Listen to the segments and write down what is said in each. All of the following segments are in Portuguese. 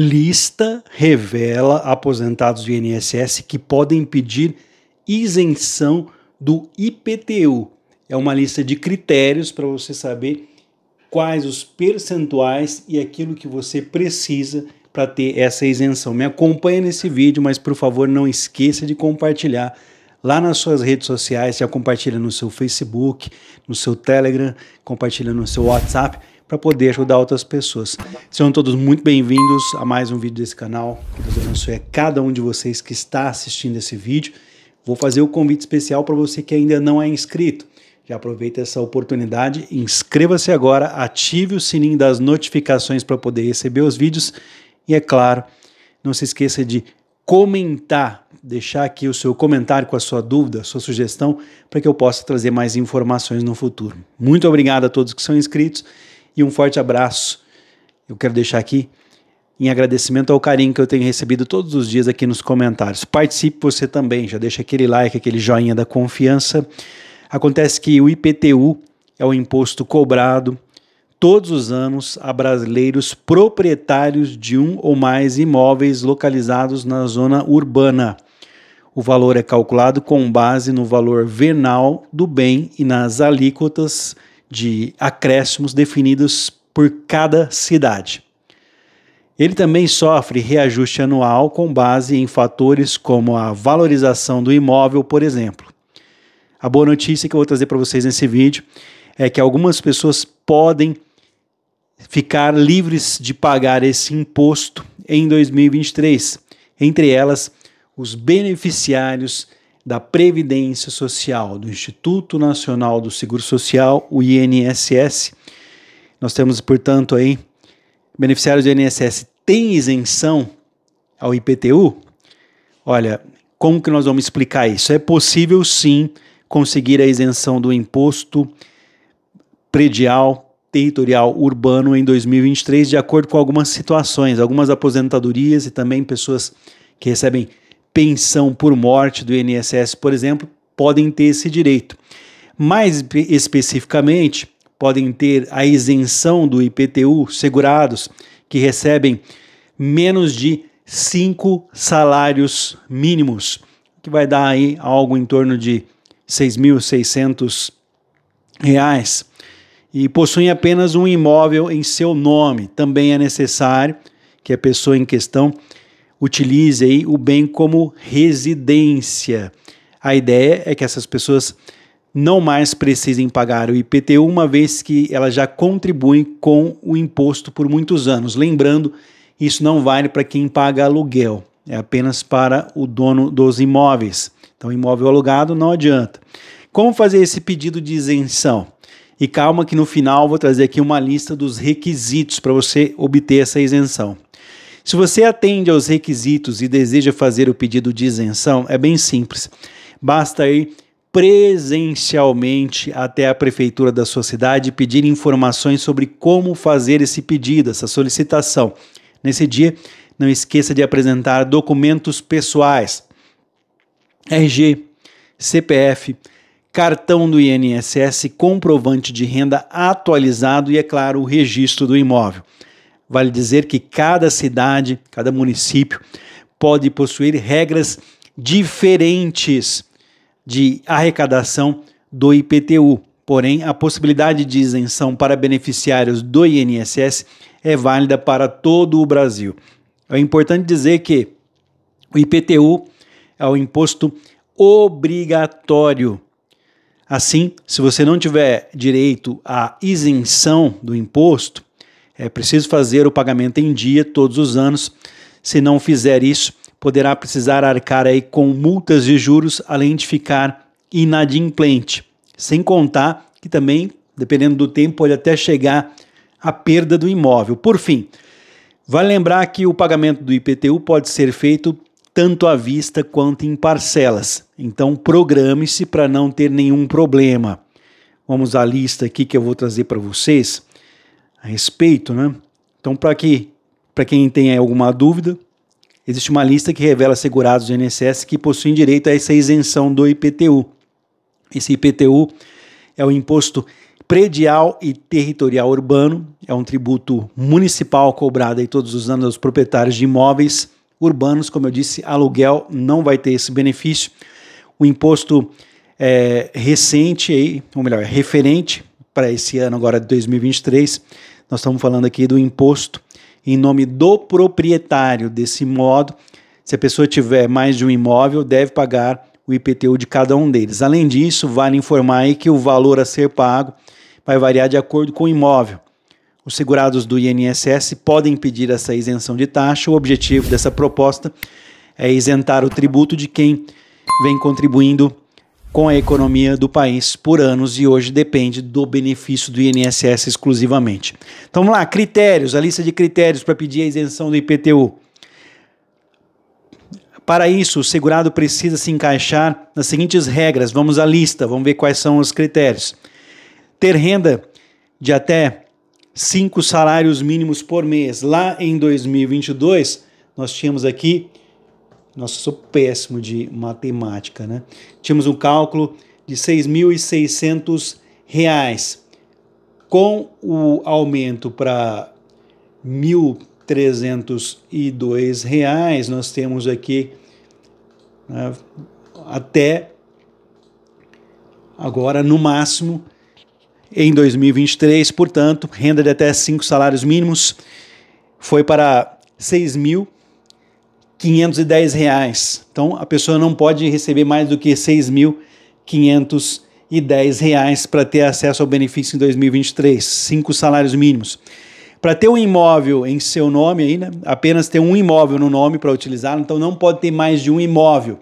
Lista revela aposentados do INSS que podem pedir isenção do IPTU. É uma lista de critérios para você saber quais os percentuais e aquilo que você precisa para ter essa isenção. Me acompanha nesse vídeo, mas por favor não esqueça de compartilhar lá nas suas redes sociais, já compartilha no seu Facebook, no seu Telegram, compartilha no seu WhatsApp para poder ajudar outras pessoas. Sejam todos muito bem-vindos a mais um vídeo desse canal. Que Deus abençoe a cada um de vocês que está assistindo esse vídeo. Vou fazer o um convite especial para você que ainda não é inscrito. Já aproveita essa oportunidade, inscreva-se agora, ative o sininho das notificações para poder receber os vídeos e, é claro, não se esqueça de comentar, deixar aqui o seu comentário com a sua dúvida, sua sugestão, para que eu possa trazer mais informações no futuro. Muito obrigado a todos que são inscritos e um forte abraço. Eu quero deixar aqui em agradecimento ao carinho que eu tenho recebido todos os dias aqui nos comentários. Participe você também, já deixa aquele like, aquele joinha da confiança. Acontece que o IPTU é o imposto cobrado todos os anos a brasileiros proprietários de um ou mais imóveis localizados na zona urbana. O valor é calculado com base no valor venal do bem e nas alíquotas de acréscimos definidos por cada cidade. Ele também sofre reajuste anual com base em fatores como a valorização do imóvel, por exemplo. A boa notícia que eu vou trazer para vocês nesse vídeo é que algumas pessoas podem ficar livres de pagar esse imposto em 2023, entre elas os beneficiários da Previdência Social do Instituto Nacional do Seguro Social, o INSS. Nós temos, portanto, aí beneficiários do INSS têm isenção ao IPTU? Olha, como que nós vamos explicar isso? É possível sim conseguir a isenção do imposto predial territorial urbano em 2023, de acordo com algumas situações, algumas aposentadorias e também pessoas que recebem pensão por morte do INSS, por exemplo, podem ter esse direito. Mais especificamente, podem ter a isenção do IPTU segurados que recebem menos de cinco salários mínimos, que vai dar aí algo em torno de R$ reais e possuem apenas um imóvel em seu nome. Também é necessário que a pessoa em questão utilize aí o bem como residência. A ideia é que essas pessoas não mais precisem pagar o IPTU, uma vez que elas já contribuem com o imposto por muitos anos. Lembrando, isso não vale para quem paga aluguel, é apenas para o dono dos imóveis. Então, imóvel alugado não adianta. Como fazer esse pedido de isenção? E calma que no final vou trazer aqui uma lista dos requisitos para você obter essa isenção. Se você atende aos requisitos e deseja fazer o pedido de isenção, é bem simples. Basta ir presencialmente até a prefeitura da sua cidade e pedir informações sobre como fazer esse pedido, essa solicitação. Nesse dia, não esqueça de apresentar documentos pessoais, RG, CPF, cartão do INSS, comprovante de renda atualizado e, é claro, o registro do imóvel. Vale dizer que cada cidade, cada município pode possuir regras diferentes de arrecadação do IPTU. Porém, a possibilidade de isenção para beneficiários do INSS é válida para todo o Brasil. É importante dizer que o IPTU é o um imposto obrigatório. Assim, se você não tiver direito à isenção do imposto, é preciso fazer o pagamento em dia todos os anos. Se não fizer isso, poderá precisar arcar aí com multas e juros, além de ficar inadimplente. Sem contar que também, dependendo do tempo, pode até chegar à perda do imóvel. Por fim, vale lembrar que o pagamento do IPTU pode ser feito tanto à vista quanto em parcelas. Então, programe-se para não ter nenhum problema. Vamos à lista aqui que eu vou trazer para vocês respeito, né? Então, para que, quem tem alguma dúvida, existe uma lista que revela segurados do INSS que possuem direito a essa isenção do IPTU. Esse IPTU é o imposto predial e territorial urbano, é um tributo municipal cobrado aí todos os anos aos proprietários de imóveis urbanos, como eu disse, aluguel não vai ter esse benefício. O imposto é, recente aí, ou melhor, é referente para esse ano agora de 2023 nós estamos falando aqui do imposto em nome do proprietário. Desse modo, se a pessoa tiver mais de um imóvel, deve pagar o IPTU de cada um deles. Além disso, vale informar aí que o valor a ser pago vai variar de acordo com o imóvel. Os segurados do INSS podem pedir essa isenção de taxa. O objetivo dessa proposta é isentar o tributo de quem vem contribuindo com a economia do país por anos e hoje depende do benefício do INSS exclusivamente. Então vamos lá, critérios, a lista de critérios para pedir a isenção do IPTU. Para isso, o segurado precisa se encaixar nas seguintes regras. Vamos à lista, vamos ver quais são os critérios. Ter renda de até cinco salários mínimos por mês. Lá em 2022, nós tínhamos aqui nossa, sou péssimo de matemática, né? Tínhamos um cálculo de 6.600 reais. Com o aumento para 1.302 reais, nós temos aqui né, até agora, no máximo, em 2023, portanto, renda de até cinco salários mínimos foi para 6 mil 510 reais. Então a pessoa não pode receber mais do que 6.510 reais para ter acesso ao benefício em 2023, cinco salários mínimos. Para ter um imóvel em seu nome aí, né? apenas ter um imóvel no nome para utilizar, então não pode ter mais de um imóvel.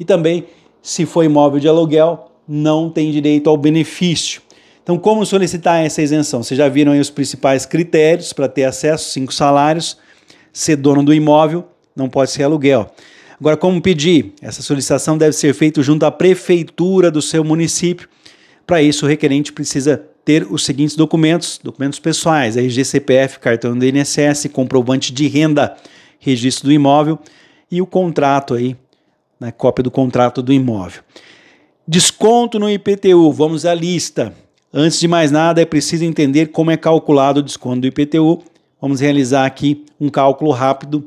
E também, se for imóvel de aluguel, não tem direito ao benefício. Então, como solicitar essa isenção? Vocês já viram aí os principais critérios para ter acesso: cinco salários, ser dono do imóvel, não pode ser aluguel. Agora, como pedir? Essa solicitação deve ser feita junto à prefeitura do seu município. Para isso, o requerente precisa ter os seguintes documentos: documentos pessoais, RG, CPF, cartão do INSS, comprovante de renda, registro do imóvel e o contrato aí, né, cópia do contrato do imóvel. Desconto no IPTU, vamos à lista. Antes de mais nada, é preciso entender como é calculado o desconto do IPTU. Vamos realizar aqui um cálculo rápido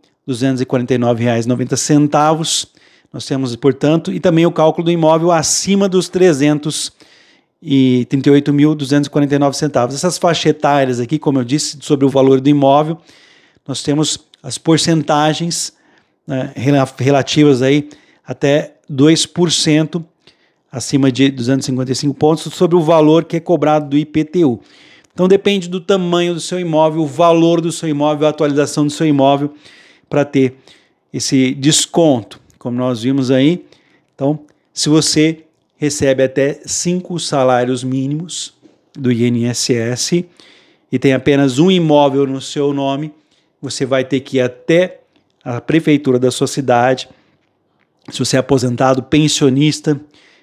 R$ centavos. Nós temos, portanto, e também o cálculo do imóvel acima dos 300 e 38.249 centavos. Essas faixas etárias aqui, como eu disse, sobre o valor do imóvel, nós temos as porcentagens né, relativas aí até 2% acima de 255 pontos sobre o valor que é cobrado do IPTU. Então depende do tamanho do seu imóvel, o valor do seu imóvel, a atualização do seu imóvel para ter esse desconto, como nós vimos aí. Então, se você recebe até cinco salários mínimos do INSS e tem apenas um imóvel no seu nome, você vai ter que ir até a prefeitura da sua cidade. Se você é aposentado, pensionista,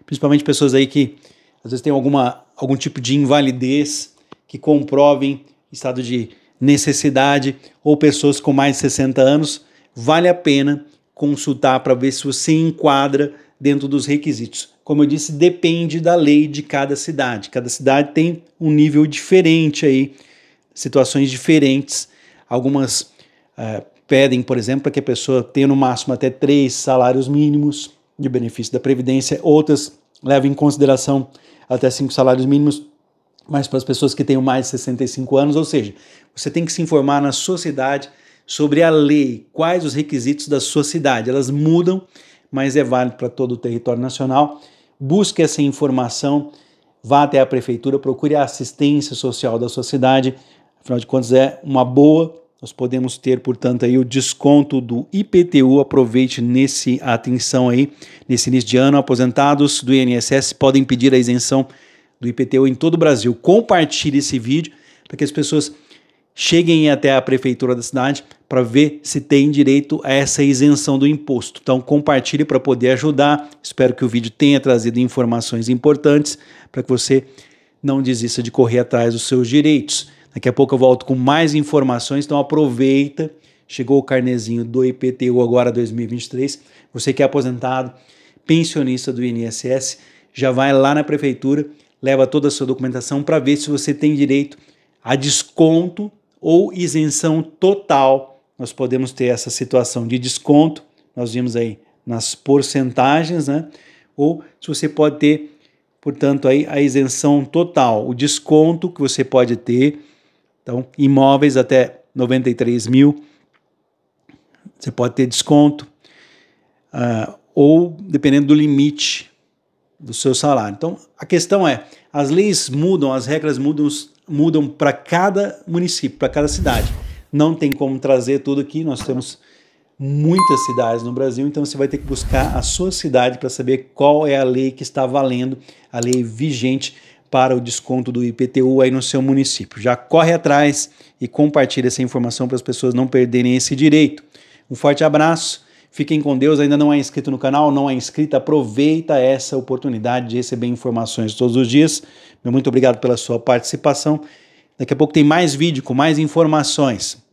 principalmente pessoas aí que às vezes têm alguma, algum tipo de invalidez que comprovem estado de necessidade ou pessoas com mais de 60 anos, vale a pena consultar para ver se você enquadra dentro dos requisitos. Como eu disse, depende da lei de cada cidade. Cada cidade tem um nível diferente aí, situações diferentes. Algumas é, pedem, por exemplo, para que a pessoa tenha no máximo até três salários mínimos de benefício da Previdência, outras levam em consideração até cinco salários mínimos mas para as pessoas que tenham mais de 65 anos, ou seja, você tem que se informar na sua cidade sobre a lei, quais os requisitos da sua cidade. Elas mudam, mas é válido para todo o território nacional. Busque essa informação, vá até a prefeitura, procure a assistência social da sua cidade. Afinal de contas, é uma boa. Nós podemos ter, portanto, aí o desconto do IPTU. Aproveite nesse atenção aí, nesse início de ano. Aposentados do INSS podem pedir a isenção do IPTU em todo o Brasil. Compartilhe esse vídeo para que as pessoas cheguem até a prefeitura da cidade para ver se tem direito a essa isenção do imposto. Então compartilhe para poder ajudar. Espero que o vídeo tenha trazido informações importantes para que você não desista de correr atrás dos seus direitos. Daqui a pouco eu volto com mais informações, então aproveita. Chegou o carnezinho do IPTU agora 2023. Você que é aposentado, pensionista do INSS, já vai lá na prefeitura leva toda a sua documentação para ver se você tem direito a desconto ou isenção total. Nós podemos ter essa situação de desconto, nós vimos aí nas porcentagens, né? Ou se você pode ter, portanto, aí a isenção total, o desconto que você pode ter. Então, imóveis até 93 mil, você pode ter desconto, uh, ou dependendo do limite do seu salário. Então, a questão é, as leis mudam, as regras mudam, mudam para cada município, para cada cidade. Não tem como trazer tudo aqui, nós temos muitas cidades no Brasil, então você vai ter que buscar a sua cidade para saber qual é a lei que está valendo, a lei vigente para o desconto do IPTU aí no seu município. Já corre atrás e compartilha essa informação para as pessoas não perderem esse direito. Um forte abraço Fiquem com Deus, ainda não é inscrito no canal, não é inscrita, aproveita essa oportunidade de receber informações todos os dias. Meu muito obrigado pela sua participação. Daqui a pouco tem mais vídeo com mais informações.